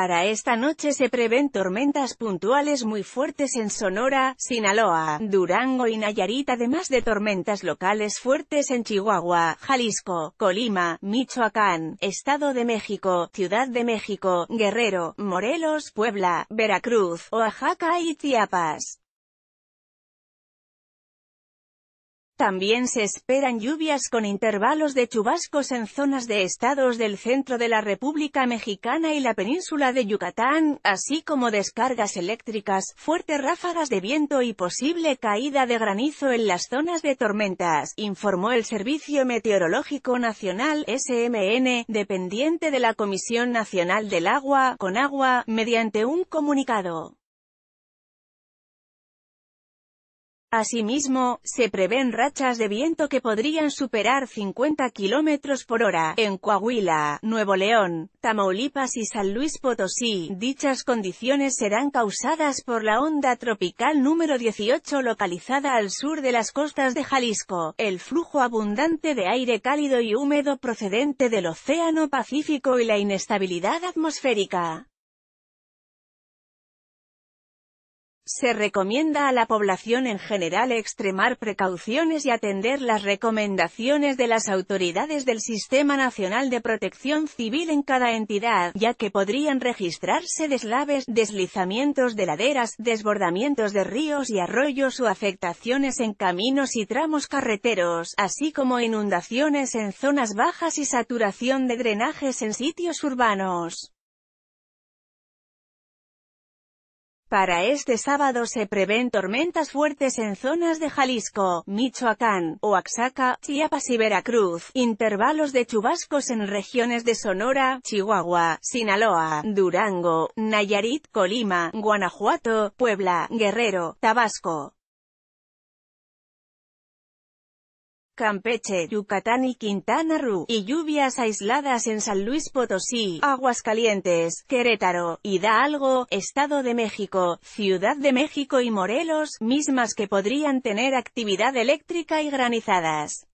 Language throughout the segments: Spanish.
Para esta noche se prevén tormentas puntuales muy fuertes en Sonora, Sinaloa, Durango y Nayarit además de tormentas locales fuertes en Chihuahua, Jalisco, Colima, Michoacán, Estado de México, Ciudad de México, Guerrero, Morelos, Puebla, Veracruz, Oaxaca y Chiapas. También se esperan lluvias con intervalos de chubascos en zonas de estados del centro de la República Mexicana y la península de Yucatán, así como descargas eléctricas, fuertes ráfagas de viento y posible caída de granizo en las zonas de tormentas, informó el Servicio Meteorológico Nacional, SMN, dependiente de la Comisión Nacional del Agua, con agua, mediante un comunicado. Asimismo, se prevén rachas de viento que podrían superar 50 km por hora, en Coahuila, Nuevo León, Tamaulipas y San Luis Potosí. Dichas condiciones serán causadas por la onda tropical número 18 localizada al sur de las costas de Jalisco. El flujo abundante de aire cálido y húmedo procedente del Océano Pacífico y la inestabilidad atmosférica Se recomienda a la población en general extremar precauciones y atender las recomendaciones de las autoridades del Sistema Nacional de Protección Civil en cada entidad, ya que podrían registrarse deslaves, deslizamientos de laderas, desbordamientos de ríos y arroyos o afectaciones en caminos y tramos carreteros, así como inundaciones en zonas bajas y saturación de drenajes en sitios urbanos. Para este sábado se prevén tormentas fuertes en zonas de Jalisco, Michoacán, Oaxaca, Chiapas y Veracruz, intervalos de chubascos en regiones de Sonora, Chihuahua, Sinaloa, Durango, Nayarit, Colima, Guanajuato, Puebla, Guerrero, Tabasco, Campeche, Yucatán y Quintana Roo, y lluvias aisladas en San Luis Potosí, Aguascalientes, Querétaro, Hidalgo, Estado de México, Ciudad de México y Morelos, mismas que podrían tener actividad eléctrica y granizadas.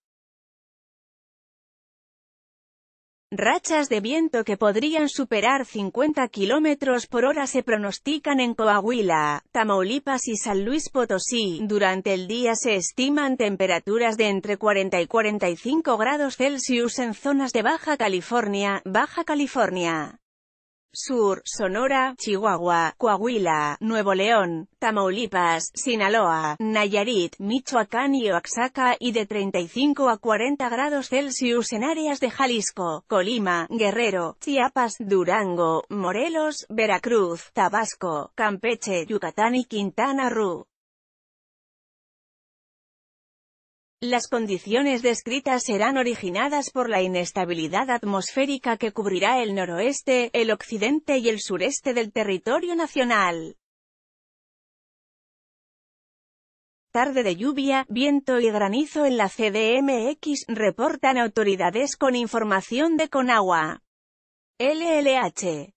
Rachas de viento que podrían superar 50 km por hora se pronostican en Coahuila, Tamaulipas y San Luis Potosí. Durante el día se estiman temperaturas de entre 40 y 45 grados Celsius en zonas de Baja California, Baja California. Sur, Sonora, Chihuahua, Coahuila, Nuevo León, Tamaulipas, Sinaloa, Nayarit, Michoacán y Oaxaca y de 35 a 40 grados Celsius en áreas de Jalisco, Colima, Guerrero, Chiapas, Durango, Morelos, Veracruz, Tabasco, Campeche, Yucatán y Quintana Roo. Las condiciones descritas serán originadas por la inestabilidad atmosférica que cubrirá el noroeste, el occidente y el sureste del territorio nacional. Tarde de lluvia, viento y granizo en la CDMX, reportan autoridades con información de Conagua. LLH.